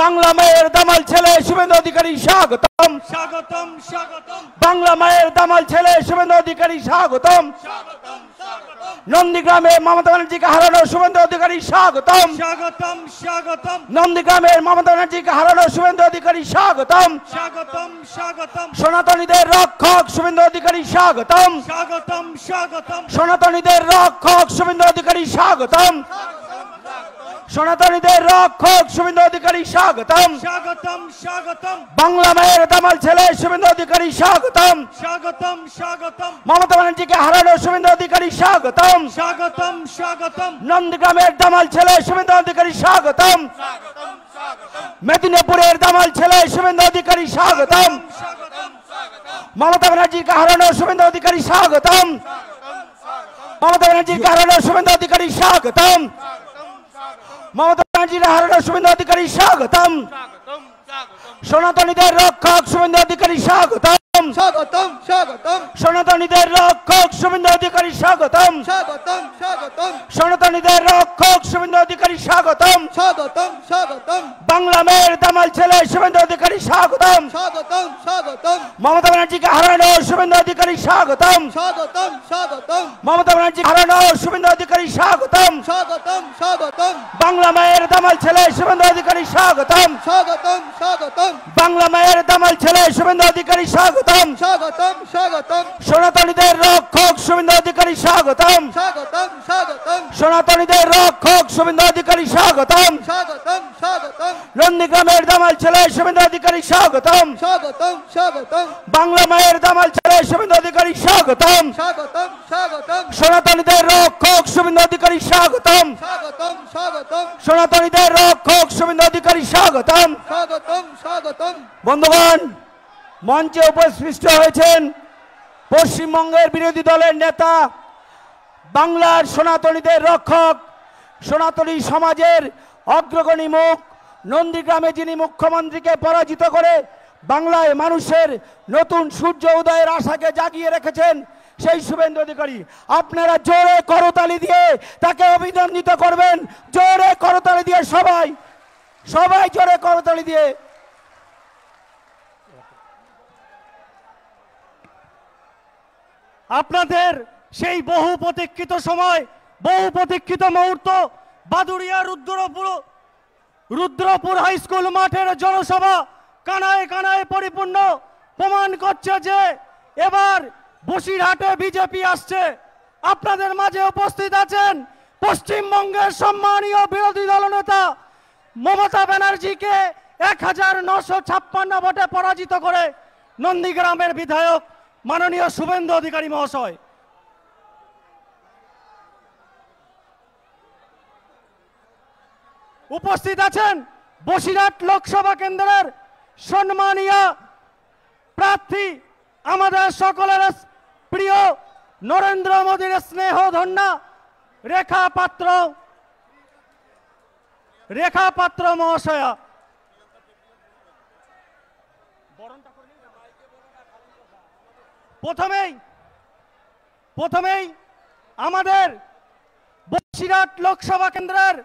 বাংলা মায়ের দামাল ছেলে শুভেন্দু অধিকারী স্বাগতম স্বাগতম স্বাগতম বাংলা মায়ের দামাল ছেলে শুভেন্দু অধিকারী স্বাগতম নন্দীগ্রামে মমতা ব্যানার্জিকে হারানো শুভেন্দু অধিকারী স্বাগতম স্বাগতম স্বাগতম নন্দীগ্রামের মমতা ব্যানার্জিকে হারানো শুভেন্দু অধিকারী স্বাগতম স্বাগতম স্বাগতম সনাতনীদের রক্ষক শুভেন্দু অধিকারী স্বাগতম স্বাগতম স্বাগতম সনাতনীদের রক্ষক শুভেন্দু অধিকারী স্বাগতম স্বাগতম সনাতনীদের রক্ষক শুভেন্দু অধিকারী স্বাগতম স্বাগতম স্বাগতম বাংলা মায়ের দামাল ছেলে শুভেন্দু অধিকারী স্বাগতম স্বাগতম স্বাগতম মমতা ব্যানার্জিকে হারানো শুভেন্দু অধিকারী স্বাগতম স্বাগতম স্বাগতম নন্দগ্রামের দামাল ছেলে শুভেন্দু অধিকারী স্বাগতম মেদিনীপুরের দামাল ছেলে শুভেন্দু অধিকারী স্বাগতম মমতা ব্যানার্জিকে হারানো শুভেন্দু অধিকারী স্বাগতম মমতা ব্যানার্জিকে হারানো শুভেন্দু অধিকারী স্বাগতম ममता बानर्जी हार शुभेन्द्र अधिकारी सात सनातनी शुभेन्द्र अधिकारी साथ স্বাগতম স্বাগতম স্বাগতম সনাতনীদের রক্ষক শুভেন্দু অধিকারী স্বাগতম স্বাগতম স্বাগতম সনাতনীদের রক্ষক শুভেন্দু অধিকারী স্বাগতম স্বাগতম স্বাগতম বাংলা মেয়ের দামাল ছেলে শুভেন্দু অধিকারী স্বাগতম স্বাগতম স্বাগতম মমতা ব্যানার্জিকে হারানো শুভেন্দু অধিকারী স্বাগতম স্বাগতম স্বাগতম মমতা ব্যানার্জি হারানো শুভেন্দু অধিকারী স্বাগতম স্বাগতম স্বাগতম বাংলা মায়ের দামাল ছেলে শুভেন্দু অধিকারী স্বাগতম স্বাগতম বাংলা মায়ের দামাল ছেলে শুভেন্দু অধিকারী স্বাগতম স্বাগতম স্বাগতম সনাতনীদের রক্ষক শুভেন্দু অধিকারী স্বাগতম সনাতনীদের রক্ষক শুভেন্দু অধিকারী স্বাগতম নন্দীগ্রামের দামাল ছেলে শুভেন্দু অধিকারী স্বাগতম বাংলা মায়ের দামাল ছেলে শুভেন্দু অধিকারী স্বাগতম স্বাগতম স্বাগতম সনাতনীদের রক্ষক শুভেন্দু অধিকারী স্বাগতম স্বাগতম স্বাগতম সনাতনীদের রক্ষক শুভেন্দু অধিকারী স্বাগতম স্বাগতম বন্ধুগণ মঞ্চে উপস্থিত হয়েছেন পশ্চিমবঙ্গের বিরোধী দলের নেতা বাংলার সনাতনীদের রক্ষক সনাতনী সমাজের অগ্রগণী মুখ নন্দীগ্রামে যিনি মুখ্যমন্ত্রীকে পরাজিত করে বাংলায় মানুষের নতুন সূর্য উদয়ের আশাকে জাগিয়ে রেখেছেন সেই শুভেন্দু অধিকারী আপনারা জোরে করতালি দিয়ে তাকে অভিনন্দিত করবেন জোরে করতালি দিয়ে সবাই সবাই জোরে করতালি দিয়ে আপনাদের সেই বহু প্রতীক্ষিত সময় বহু প্রতীক্ষিত মুহূর্ত বাদুরিয়া রুদ্রপুর রুদ্রপুর হাই স্কুল মাঠের জনসভা কানায় কানায় পরিপূর্ণ প্রমাণ করছে যে এবার বসিরহাটে বিজেপি আসছে আপনাদের মাঝে উপস্থিত আছেন পশ্চিমবঙ্গের সম্মানীয় বিরোধী দলনেতা মমতা ব্যানার্জিকে এক হাজার নশো ছাপ্পান্ন ভোটে পরাজিত করে নন্দীগ্রামের বিধায়ক মাননীয় শুভেন্দু অধিকারী মহাশয় উপস্থিত আছেন বসিরহাট লোকসভা কেন্দ্রের সম্মানীয় প্রার্থী আমাদের সকলের প্রিয় নরেন্দ্র মোদীর স্নেহ ধন্যা রেখা পাত্র রেখা পাত্র মহাশয়া প্রথমেই প্রথমেই আমাদের বসিরহাট লোকসভা কেন্দ্রের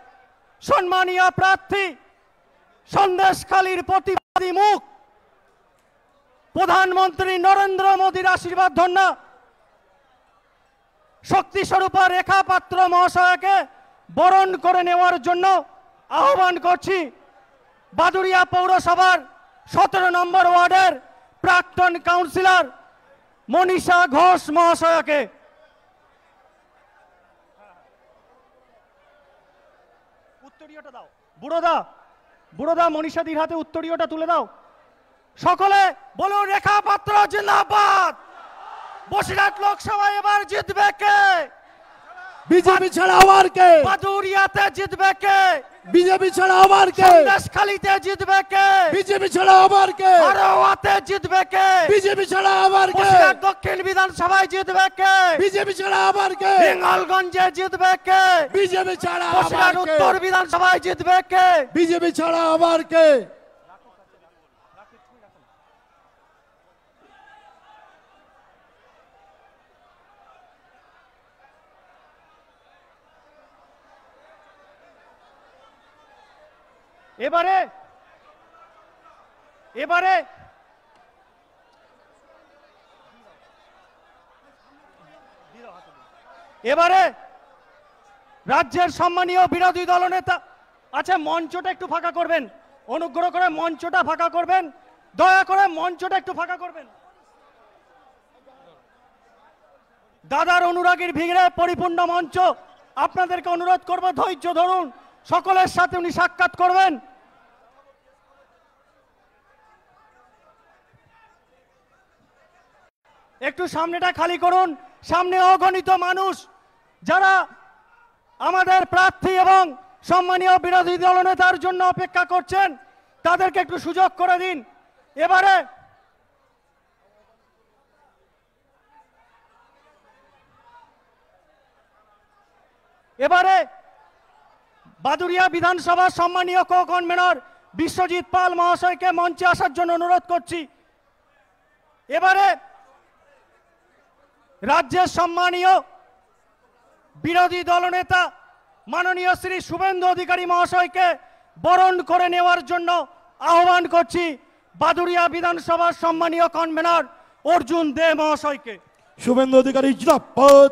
সম্মানীয় প্রার্থী সন্দেশখালীর প্রতিবাদী মুখ প্রধানমন্ত্রী নরেন্দ্র মোদীর আশীর্বাদ ধন্য শক্তি স্বরূপা রেখা পাত্র মহাশয়কে বরণ করে নেওয়ার জন্য আহ্বান করছি বাদুরিয়া পৌরসভার সতেরো নম্বর ওয়ার্ডের প্রাক্তন কাউন্সিলর মনীষা ঘোষ মহাশয়াকে উত্তরীয়টা দাও বুড়োদা বুড়োদা মনীষাদির হাতে উত্তরীয়টা তুলে দাও সকলে বলো রেখা পাত্র জিন্দাবাদ বসিরাট লোকসভা এবার জিতবে কে বিজেপি ছাড়া আবার কে বাদুরিয়াতে জিতবে কে বিজেপি ছাড়া আবার কে সন্দেশখালীতে জিতবে কে বিজেপি ছাড়া আবার কে আরওয়াতে জিতবে কে বিজেপি ছাড়া আবার কে দক্ষিণ বিধানসভায় জিতবে কে বিজেপি ছাড়া আবার কে বেঙ্গলগঞ্জে জিতবে কে বিজেপি ছাড়া কে উত্তর বিধানসভায় জিতবে কে বিজেপি ছাড়া আবার কে এবারে এবারে এবারে রাজ্যের সম্মানীয় বিরোধী দলনেতা আচ্ছা মঞ্চটা একটু ফাঁকা করবেন অনুগ্রহ করে মঞ্চটা ফাঁকা করবেন দয়া করে মঞ্চটা একটু ফাঁকা করবেন দাদার অনুরাগীর ভিড়ে পরিপূর্ণ মঞ্চ আপনাদেরকে অনুরোধ করব ধৈর্য ধরুন সকলের সাথে উনি সাক্ষাৎ করবেন একটু সামনেটা খালি করুন সামনে অগণিত মানুষ যারা আমাদের প্রার্থী এবং সম্মানীয় বিরোধী দলনেতার জন্য অপেক্ষা করছেন তাদেরকে একটু সুযোগ করে দিন এবারে এবারে বাদুরিয়া বিধানসভার সম্মানীয় কো মেনর বিশ্বজিৎ পাল মহাশয়কে মঞ্চে আসার জন্য অনুরোধ করছি এবারে রাজ্যের সম্মানীয় বিরোধী দলনেতা মাননীয় শ্রী শুভেন্দু অধিকারী মহাশয়কে বরণ করে নেওয়ার জন্য আহ্বান করছি বাদুরিয়া বিধানসভার সম্মানীয় কনভেনার অর্জুন দে মহাশয়কে শুভেন্দু অধিকারী জিরাপথ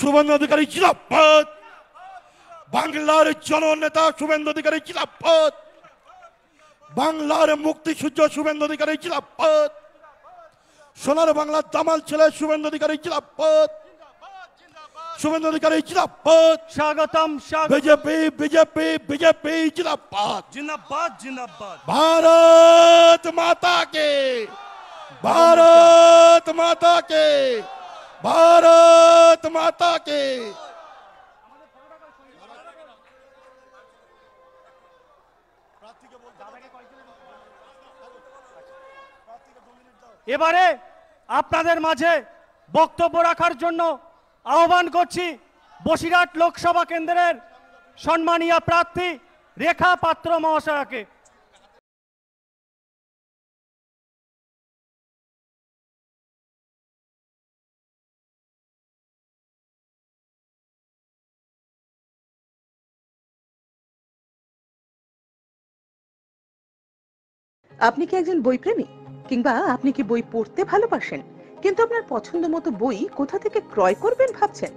শুভেন্দু অধিকারী খিলাফত বাংলার জননেতা শুভেন্দু অধিকারী খিলাফত বাংলার মুক্তি সূর্য শুভেন্দু অধিকারী খিলাফত সোনার বাংলার দামাল ছেলে শুভেন্দু অধিকারী খিলাফত শুভেন্দু অধিকারী খিলাফত স্বাগতম বিজেপি বিজেপি বিজেপি খিলাফত জিনাবাদ জিনাবাদ ভারত মাতা কে ভারত মাতাকে ভারত মাতা কে এবারে আপনাদের মাঝে বক্তব্য রাখার জন্য আহ্বান করছি বসিরহাট লোকসভা কেন্দ্রের সম্মানীয় প্রার্থী রেখা পাত্র মহাশয়াকে আপনি কি একজন বই বইপ্রেমী কিংবা আপনি কি বই পড়তে ভালোবাসেন কিন্তু আপনার পছন্দ মতো বই কোথা থেকে ক্রয় করবেন ভাবছেন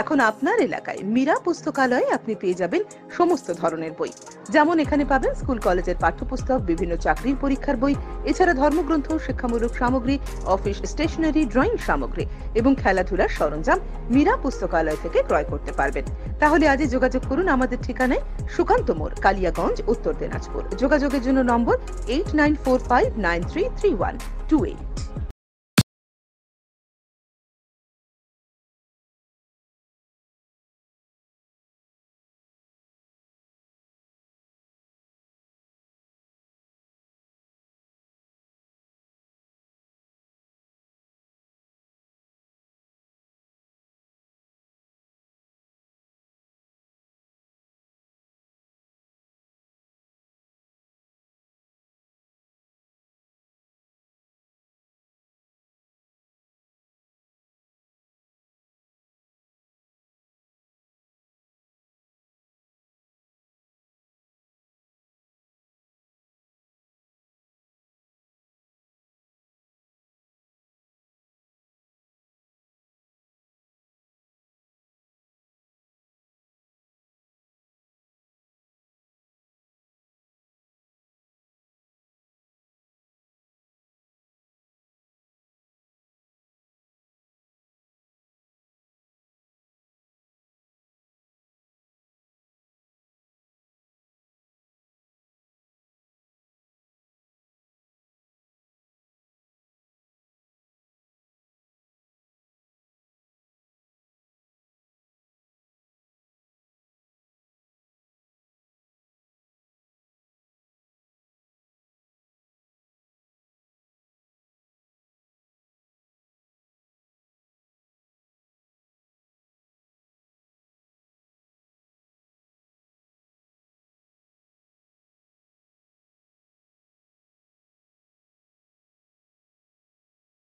এখন আপনার এলাকায় মীরা পুস্তকালয়ে আপনি পেয়ে যাবেন সমস্ত ধরনের বই যেমন এখানে পাবেন স্কুল কলেজের পাঠ্যপুস্তক বিভিন্ন চাকরির পরীক্ষার বই এছাড়া ধর্মগ্রন্থ শিক্ষামূলক সামগ্রী অফিস স্টেশনারি ড্রয়িং সামগ্রী এবং খেলাধুলার সরঞ্জাম মীরা পুস্তকালয় থেকে ক্রয় করতে পারবেন তাহলে আজই যোগাযোগ করুন আমাদের ঠিকানায় সুকান্ত মোড় কালিয়াগঞ্জ উত্তর দিনাজপুর যোগাযোগের জন্য নম্বর eight nine four five nine three three one two eight